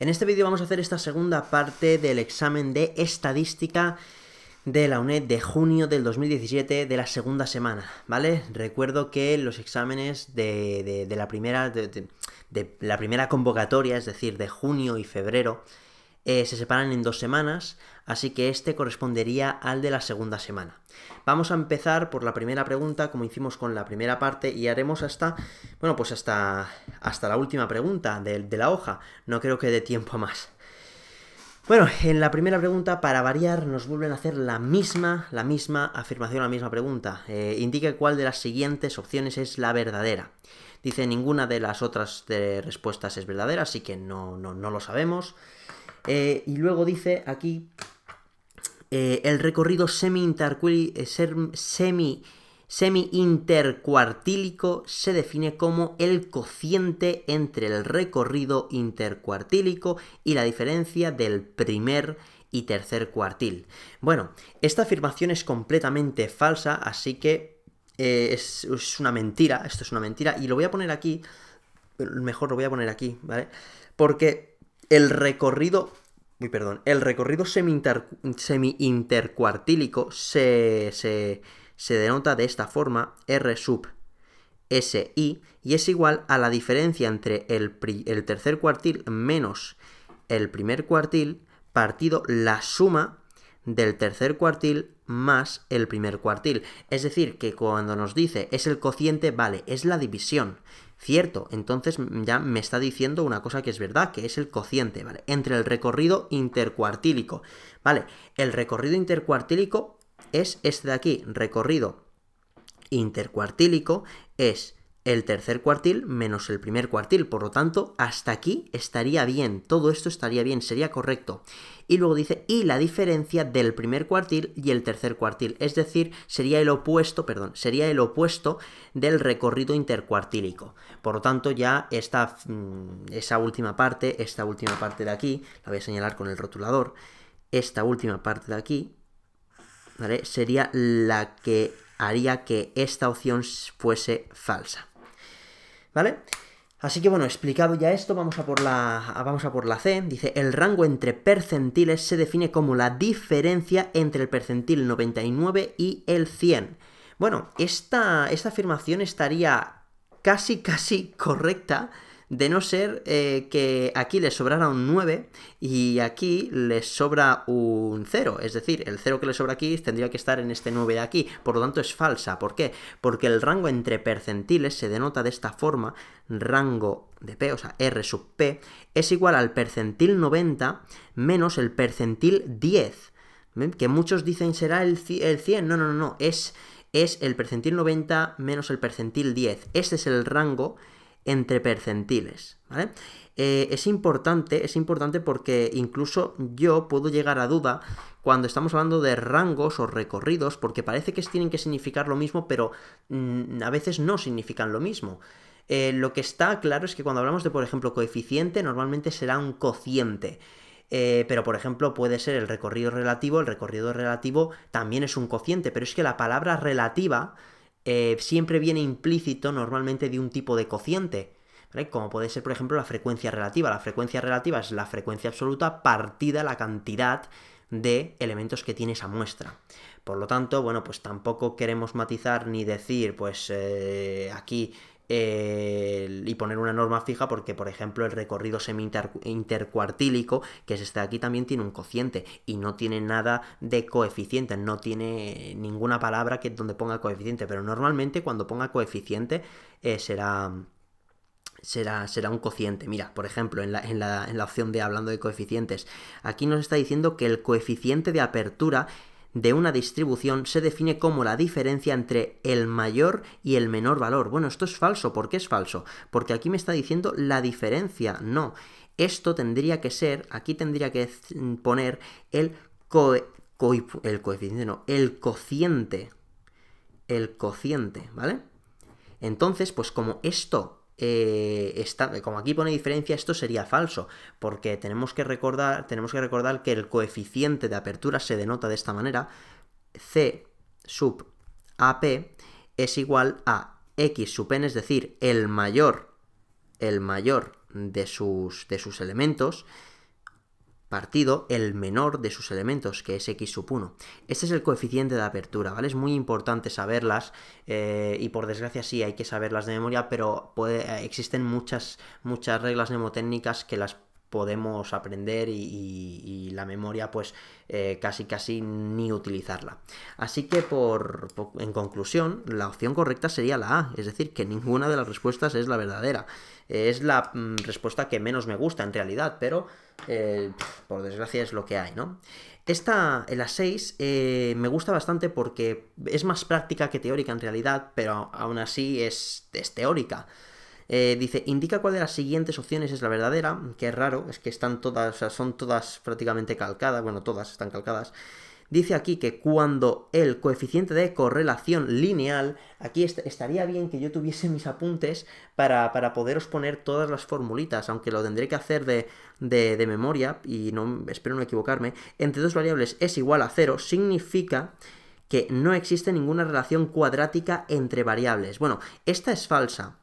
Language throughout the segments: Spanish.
En este vídeo vamos a hacer esta segunda parte del examen de estadística de la UNED de junio del 2017 de la segunda semana, ¿vale? Recuerdo que los exámenes de, de, la, primera, de la primera convocatoria, es decir, de junio y febrero, eh, se separan en dos semanas, así que este correspondería al de la segunda semana. Vamos a empezar por la primera pregunta, como hicimos con la primera parte, y haremos hasta, bueno, pues hasta, hasta la última pregunta de, la hoja. No creo que dé tiempo a más. Bueno, en la primera pregunta, para variar, nos vuelven a hacer la misma, la misma afirmación, la misma pregunta. Eh, indique cuál de las siguientes opciones es la verdadera. Dice ninguna de las otras respuestas es verdadera, así que no, no, no lo sabemos. Eh, y luego dice aquí eh, el recorrido eh, semi-intercuartílico se define como el cociente entre el recorrido intercuartílico y la diferencia del primer y tercer cuartil. Bueno, esta afirmación es completamente falsa, así que es una mentira, esto es una mentira, y lo voy a poner aquí, mejor lo voy a poner aquí, ¿vale? Porque el recorrido, muy perdón, el recorrido semi-intercuartílico se, se, se denota de esta forma R sub SI y es igual a la diferencia entre el, el, tercer cuartil menos el primer cuartil partido la suma del tercer cuartil más el primer cuartil. Es decir, que cuando nos dice es el cociente, vale, es la división cierto. Entonces mm, ya me está diciendo una cosa que es verdad, que es el cociente, ¿vale? Entre el recorrido intercuartílico, ¿vale? El recorrido intercuartílico es este de aquí, recorrido intercuartílico es el tercer cuartil menos el primer cuartil, por lo tanto, hasta aquí estaría bien, todo esto estaría bien, sería correcto y luego dice, y la diferencia del primer cuartil y el tercer cuartil, es decir, sería el opuesto, perdón, sería el opuesto del recorrido intercuartílico. Por lo tanto, ya esta, mm, esa última parte, esta última parte de aquí, la voy a señalar con el rotulador, esta última parte de aquí, ¿vale? Sería la que haría que esta opción fuese falsa. ¿Vale? Así que bueno, explicado ya esto, vamos a, por la, vamos a por la C. Dice, el rango entre percentiles se define como la diferencia entre el percentil 99 y el 100. Bueno, esta, esta afirmación estaría casi, casi correcta de no ser eh, que aquí les sobrara un 9 y aquí les sobra un 0. Es decir, el 0 que le sobra aquí tendría que estar en este 9 de aquí. Por lo tanto, es falsa. ¿Por qué? Porque el rango entre percentiles se denota de esta forma. Rango de P, o sea, R sub P, es igual al percentil 90 menos el percentil 10. Que muchos dicen será el, el 100. No, no, no, no. Es, es el percentil 90 menos el percentil 10. Este es el rango entre percentiles, eh, es importante, es importante porque incluso yo puedo llegar a duda cuando estamos hablando de rangos o recorridos, porque parece que tienen que significar lo mismo, pero mm, a veces no significan lo mismo. Eh, lo que está claro es que cuando hablamos de, por ejemplo, coeficiente, normalmente será un cociente. Eh, pero, por ejemplo, puede ser el recorrido relativo, el recorrido relativo también es un cociente, pero es que la palabra relativa eh, siempre viene implícito normalmente de un tipo de cociente, ¿vale? como puede ser por ejemplo la frecuencia relativa. La frecuencia relativa es la frecuencia absoluta partida la cantidad de elementos que tiene esa muestra. Por lo tanto, bueno, pues tampoco queremos matizar ni decir, pues eh, aquí y poner una norma fija porque, por ejemplo, el recorrido semi-intercuartílico, que es este de aquí, también tiene un cociente y no tiene nada de coeficiente, no tiene ninguna palabra que donde ponga coeficiente, pero normalmente cuando ponga coeficiente eh, será... Será, será, un cociente. Mira, por ejemplo, en la, en la opción de hablando de coeficientes, aquí nos está diciendo que el coeficiente de apertura de una distribución se define como la diferencia entre el mayor y el menor valor. Bueno, esto es falso. ¿Por qué es falso? Porque aquí me está diciendo la diferencia. No. Esto tendría que ser, aquí tendría que poner el, el coeficiente, no, el cociente. El cociente, ¿vale? Entonces, pues como esto eh, como aquí pone diferencia, esto sería falso, porque tenemos que, recordar, tenemos que recordar que el coeficiente de apertura se denota de esta manera, C sub AP es igual a X sub N, es decir, el mayor, el mayor de sus, de sus elementos, partido el menor de sus elementos, que es x sub 1. Este es el coeficiente de apertura, ¿vale? Es muy importante saberlas eh, y por desgracia sí hay que saberlas de memoria, pero puede, eh, existen muchas, muchas reglas mnemotécnicas que las podemos aprender y, la memoria pues eh, casi casi ni utilizarla. Así que por, en conclusión, la opción correcta sería la A, es decir, que ninguna de las respuestas es la verdadera. es la mm, respuesta que menos me gusta en realidad, pero eh, por desgracia es lo que hay, ¿no? Esta, la 6, eh, me gusta bastante porque es más práctica que teórica en realidad, pero aún así es teórica. Eh, dice, indica cuál de las siguientes opciones es la verdadera, que es raro, es que están todas, son todas prácticamente calcadas, bueno, todas están calcadas. Dice aquí que cuando el coeficiente de correlación lineal, aquí estaría bien que yo tuviese mis apuntes para, poderos poner todas las formulitas, aunque lo tendré que hacer de, de memoria, y no espero no equivocarme, entre dos variables es igual a cero, significa que no existe ninguna relación cuadrática entre variables. Bueno, esta es falsa,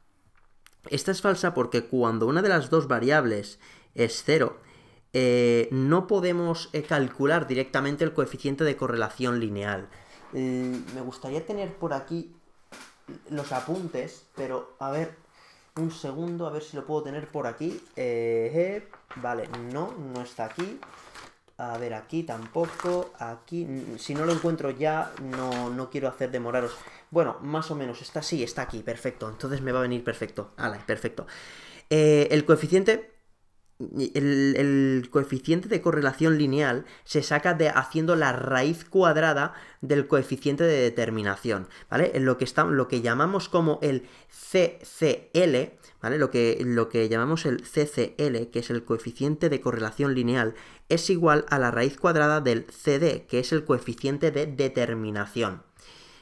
esta es falsa porque cuando una de las dos variables es cero, eh, no podemos eh, calcular directamente el coeficiente de correlación lineal. Eh, me gustaría tener por aquí los apuntes, pero a ver, un segundo, a ver si lo puedo tener por aquí. vale, no, no está aquí. A ver, aquí tampoco, aquí, mm, si no lo encuentro ya, no, no quiero hacer demoraros. Bueno, más o menos, está sí, está aquí, perfecto, entonces me va a venir perfecto, ala, perfecto. Eh, el coeficiente el, coeficiente de correlación lineal se saca de haciendo la raíz cuadrada del coeficiente de determinación, ¿vale? En lo que, lo que llamamos como el CCL, ¿vale? Lo que, lo que llamamos el CCL, que es el coeficiente de correlación lineal, es igual a la raíz cuadrada del CD, que es el coeficiente de determinación.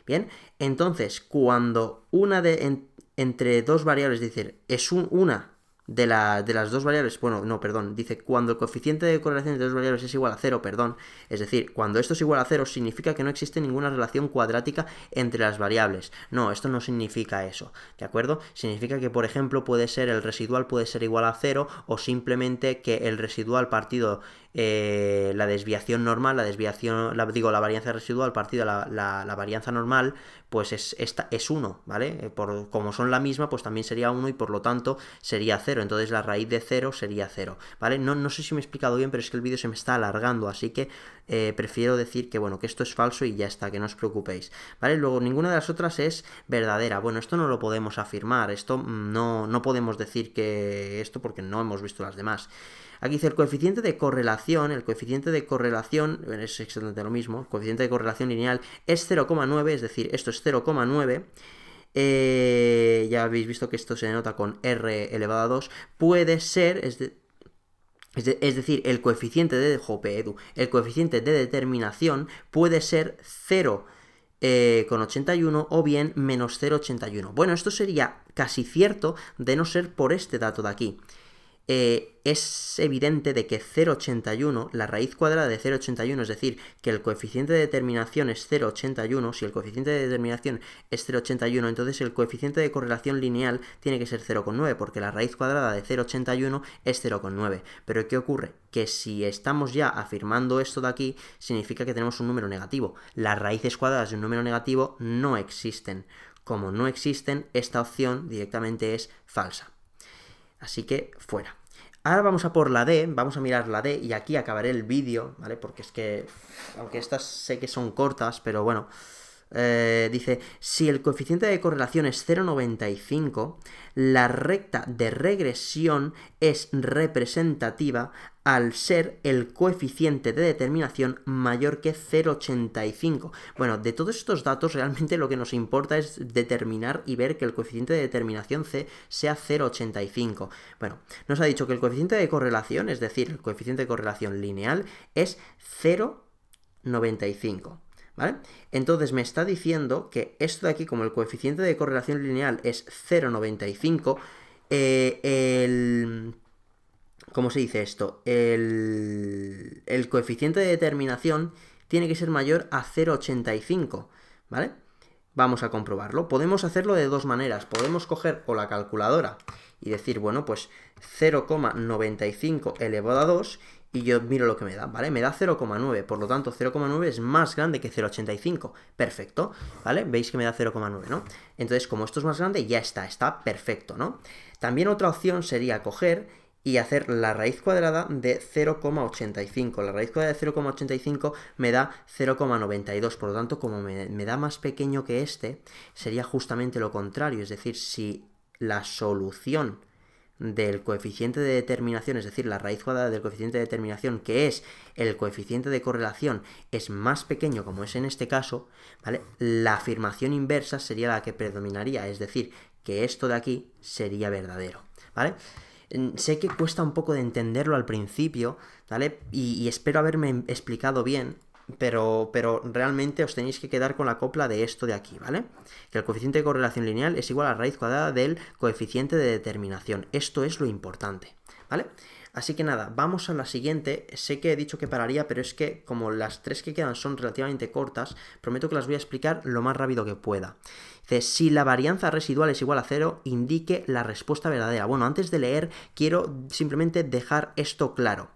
Bien, entonces, cuando una de, entre dos variables, es decir, es una de, de las dos variables, bueno, no, perdón, dice cuando el coeficiente de correlación de dos variables es igual a cero, perdón, es decir, cuando esto es igual a cero significa que no existe ninguna relación cuadrática entre las variables. No, esto no significa eso, ¿de acuerdo? Significa que, por ejemplo, puede ser el residual puede ser igual a cero o simplemente que el residual partido eh, la desviación normal, la desviación, la, digo, la varianza residual partido la, la, varianza normal, pues es, esta, es 1, ¿vale? Eh, por, como son la misma, pues también sería uno y por lo tanto sería cero entonces la raíz de 0 sería 0, ¿vale? No, sé si me he explicado bien, pero es que el vídeo se me está alargando, así que eh, prefiero decir que, bueno, que esto es falso y ya está, que no os preocupéis, ¿vale? Luego, ninguna de las otras es verdadera. Bueno, esto no lo podemos afirmar, esto mm, no, no podemos decir que esto porque no hemos visto las demás. Aquí dice el coeficiente de correlación, el coeficiente de correlación, es exactamente lo mismo, el coeficiente de correlación lineal es 0,9, es decir, esto es 0,9, eh, ya habéis visto que esto se denota con R elevado a 2, puede ser, es, decir, el coeficiente de, jope, el coeficiente de determinación puede ser 0 eh, con o bien menos 0,81. Bueno, esto sería casi cierto de no ser por este dato de aquí. Eh, es evidente de que 0,81, la raíz cuadrada de 0,81, es decir, que el coeficiente de determinación es 0,81, si el coeficiente de determinación es 0,81, entonces el coeficiente de correlación lineal tiene que ser 0,9, porque la raíz cuadrada de 0,81 es 0,9. Pero ¿qué ocurre? Que si estamos ya afirmando esto de aquí, significa que tenemos un número negativo. Las raíces cuadradas de un número negativo no existen. Como no existen, esta opción directamente es falsa. Así que fuera. Ahora vamos a por la D, vamos a mirar la D y aquí acabaré el vídeo, ¿vale? Porque es que, aunque estas sé que son cortas, pero bueno, eh, dice, si el coeficiente de correlación es 0,95, la recta de regresión es representativa al ser el coeficiente de determinación mayor que 0,85. Bueno, de todos estos datos realmente lo que nos importa es determinar y ver que el coeficiente de determinación C sea 0,85. Bueno, nos ha dicho que el coeficiente de correlación, es decir, el coeficiente de correlación lineal, es 0,95. ¿Vale? Entonces me está diciendo que esto de aquí, como el coeficiente de correlación lineal es 0,95, eh, el ¿Cómo se dice esto? El, coeficiente de determinación tiene que ser mayor a 0,85, ¿vale? Vamos a comprobarlo. Podemos hacerlo de dos maneras. Podemos coger o la calculadora y decir, bueno, pues 0,95 elevado a 2 y yo miro lo que me da, ¿vale? Me da 0,9, por lo tanto 0,9 es más grande que 0,85, perfecto, ¿vale? Veis que me da 0,9, ¿no? Entonces, como esto es más grande, ya está, está perfecto, ¿no? También otra opción sería coger y hacer la raíz cuadrada de 0,85. La raíz cuadrada de 0,85 me da 0,92, por lo tanto, como me, da más pequeño que este, sería justamente lo contrario, es decir, si la solución del coeficiente de determinación, es decir, la raíz cuadrada del coeficiente de determinación, que es el coeficiente de correlación, es más pequeño, como es en este caso, ¿vale? La afirmación inversa sería la que predominaría, es decir, que esto de aquí sería verdadero, ¿vale? Sé que cuesta un poco de entenderlo al principio, ¿vale? Y, espero haberme explicado bien, pero, pero realmente os tenéis que quedar con la copla de esto de aquí, ¿vale? Que el coeficiente de correlación lineal es igual a la raíz cuadrada del coeficiente de determinación. Esto es lo importante, ¿vale? Así que nada, vamos a la siguiente. Sé que he dicho que pararía, pero es que como las tres que quedan son relativamente cortas, prometo que las voy a explicar lo más rápido que pueda. si la varianza residual es igual a cero, indique la respuesta verdadera. Bueno, antes de leer, quiero simplemente dejar esto claro.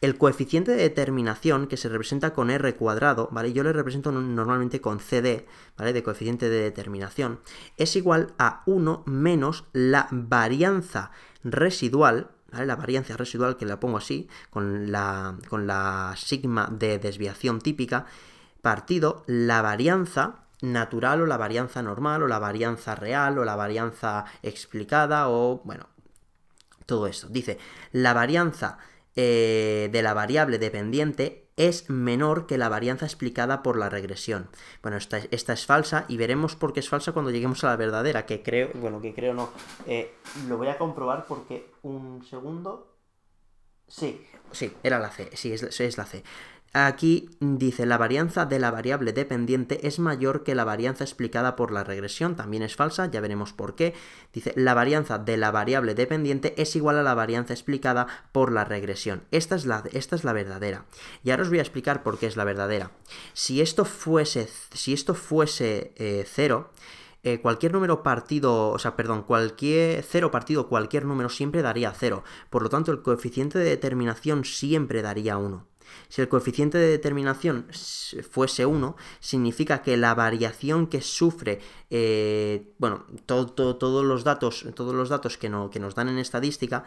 El coeficiente de determinación que se representa con r cuadrado, ¿vale? Yo le represento normalmente con cd, ¿vale? De coeficiente de determinación, es igual a 1 menos la varianza residual, la varianza residual, que la pongo así, con la, con la sigma de desviación típica, partido la varianza natural o la varianza normal o la varianza real o la varianza explicada o, bueno, todo esto. Dice, la varianza eh, de la variable dependiente es menor que la varianza explicada por la regresión. Bueno, esta, es falsa y veremos por qué es falsa cuando lleguemos a la verdadera, que creo, bueno, que creo no. Eh, lo voy a comprobar porque un segundo... Sí, sí, era la C, sí, es, es la C. Aquí dice, la varianza de la variable dependiente es mayor que la varianza explicada por la regresión, también es falsa, ya veremos por qué. Dice, la varianza de la variable dependiente es igual a la varianza explicada por la regresión. Esta es la, esta es la verdadera. Y ahora os voy a explicar por qué es la verdadera. Si esto fuese, si esto fuese eh, cero, eh, cualquier número partido, o sea, perdón, cualquier cero partido, cualquier número siempre daría cero. Por lo tanto, el coeficiente de determinación siempre daría 1. Si el coeficiente de determinación fuese 1, significa que la variación que sufre, eh, bueno, todos, los datos, todos los datos que, no, que nos dan en estadística,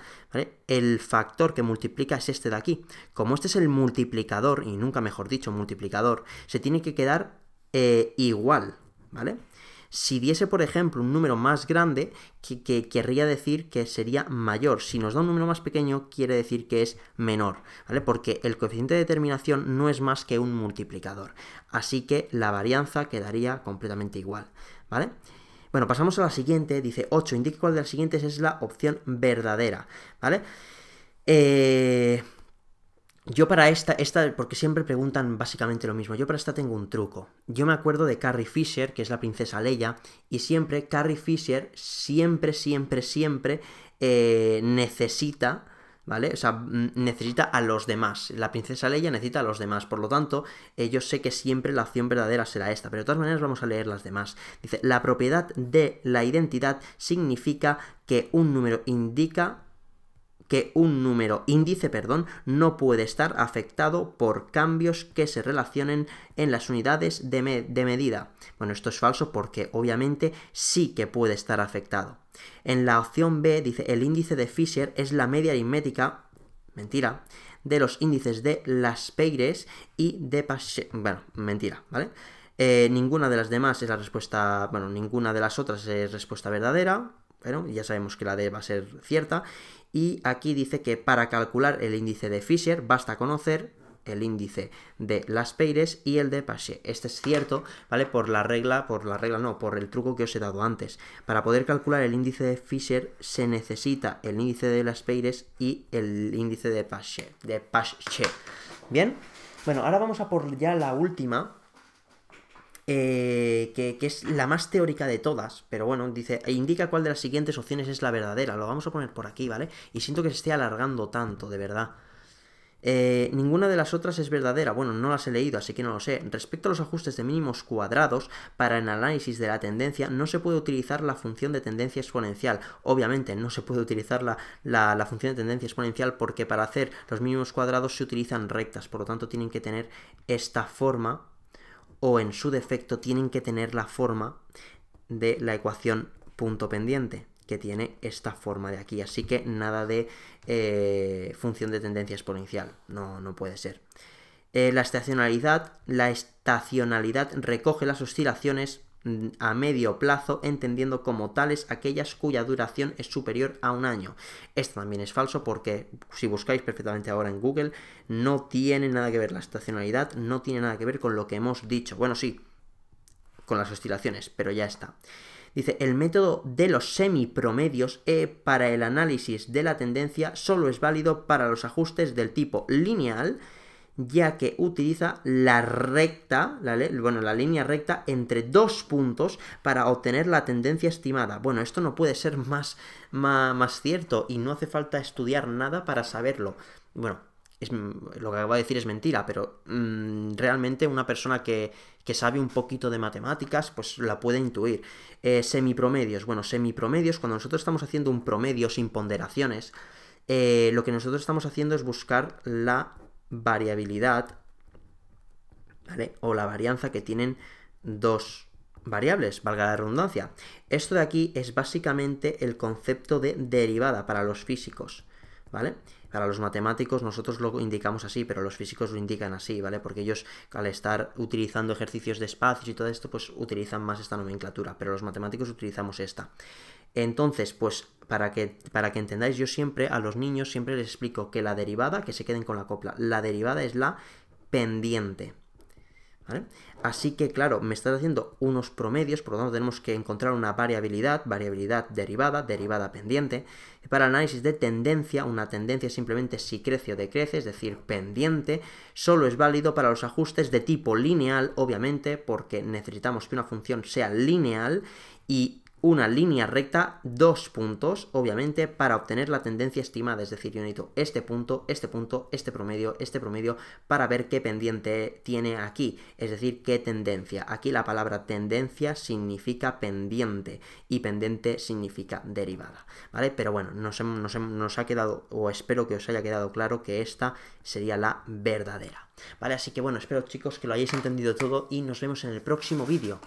el factor que multiplica es este de aquí. Como este es el multiplicador, y nunca mejor dicho multiplicador, se tiene que quedar eh, igual, ¿vale? Si diese, por ejemplo, un número más grande, que, querría decir que sería mayor. Si nos da un número más pequeño, quiere decir que es menor, ¿vale? Porque el coeficiente de determinación no es más que un multiplicador. Así que la varianza quedaría completamente igual, ¿vale? Bueno, pasamos a la siguiente, dice 8, indique cuál de las siguientes es la opción verdadera, ¿vale? Eh, yo para esta, esta, porque siempre preguntan básicamente lo mismo, yo para esta tengo un truco. Yo me acuerdo de Carrie Fisher, que es la princesa Leia, y siempre, Carrie Fisher, siempre, siempre, siempre eh, necesita, ¿vale? O sea, mm, necesita a los demás. La princesa Leia necesita a los demás, por lo tanto, eh, yo sé que siempre la acción verdadera será esta, pero de todas maneras vamos a leer las demás. Dice, la propiedad de la identidad significa que un número indica que un número índice, perdón, no puede estar afectado por cambios que se relacionen en las unidades de, medida. Bueno, esto es falso porque obviamente sí que puede estar afectado. En la opción B dice el índice de Fisher es la media aritmética, mentira, de los índices de Las Peires y de Pache, bueno, mentira, ¿vale? Eh, ninguna de las demás es la respuesta, bueno, ninguna de las otras es respuesta verdadera, pero ya sabemos que la D va a ser cierta. Y aquí dice que para calcular el índice de Fisher basta conocer el índice de las Peires y el de Pache. Este es cierto, ¿vale? Por la regla, por la regla no, por el truco que os he dado antes. Para poder calcular el índice de Fisher se necesita el índice de las Peires y el índice de Pache, de Pache. ¿Bien? Bueno, ahora vamos a por ya la última, eh, que, es la más teórica de todas, pero bueno, dice, e indica cuál de las siguientes opciones es la verdadera, lo vamos a poner por aquí, ¿vale? Y siento que se esté alargando tanto, de verdad. Eh, ninguna de las otras es verdadera, bueno, no las he leído, así que no lo sé. Respecto a los ajustes de mínimos cuadrados, para el análisis de la tendencia no se puede utilizar la función de tendencia exponencial. Obviamente no se puede utilizar la función de tendencia exponencial porque para hacer los mínimos cuadrados se utilizan rectas, por lo tanto tienen que tener esta forma o en su defecto tienen que tener la forma de la ecuación punto pendiente, que tiene esta forma de aquí. Así que nada de eh, función de tendencia exponencial, no, no puede ser. Eh, la estacionalidad, la estacionalidad recoge las oscilaciones a medio plazo, entendiendo como tales aquellas cuya duración es superior a un año. Esto también es falso porque si buscáis perfectamente ahora en Google, no tiene nada que ver la estacionalidad, no tiene nada que ver con lo que hemos dicho. Bueno, sí, con las oscilaciones, pero ya está. Dice, el método de los semipromedios E para el análisis de la tendencia solo es válido para los ajustes del tipo lineal ya que utiliza la recta, bueno, la línea recta entre dos puntos para obtener la tendencia estimada. Bueno, esto no puede ser más, más, cierto y no hace falta estudiar nada para saberlo. Bueno, lo que acabo de decir es mentira, pero mm, realmente una persona que, sabe un poquito de matemáticas, pues la puede intuir. Eh, semipromedios, bueno, semipromedios, cuando nosotros estamos haciendo un promedio sin ponderaciones, eh, lo que nosotros estamos haciendo es buscar la variabilidad, ¿vale? O la varianza que tienen dos variables, valga la redundancia. Esto de aquí es básicamente el concepto de derivada para los físicos, ¿vale? Para los matemáticos nosotros lo indicamos así, pero los físicos lo indican así, ¿vale? Porque ellos al estar utilizando ejercicios de espacios y todo esto, pues utilizan más esta nomenclatura, pero los matemáticos utilizamos esta. Entonces, pues para que, para que entendáis, yo siempre a los niños siempre les explico que la derivada, que se queden con la copla, la derivada es la pendiente. Así que, claro, me estás haciendo unos promedios, por lo tanto tenemos que encontrar una variabilidad, variabilidad derivada, derivada pendiente. Para análisis de tendencia, una tendencia simplemente si crece o decrece, es decir, pendiente, solo es válido para los ajustes de tipo lineal, obviamente, porque necesitamos que una función sea lineal y una línea recta, dos puntos, obviamente, para obtener la tendencia estimada. Es decir, yo necesito este punto, este punto, este promedio, este promedio, para ver qué pendiente tiene aquí. Es decir, qué tendencia. Aquí la palabra tendencia significa pendiente y pendiente significa derivada. ¿Vale? Pero bueno, nos, ha quedado, o espero que os haya quedado claro que esta sería la verdadera. ¿Vale? Así que bueno, espero chicos que lo hayáis entendido todo y nos vemos en el próximo vídeo.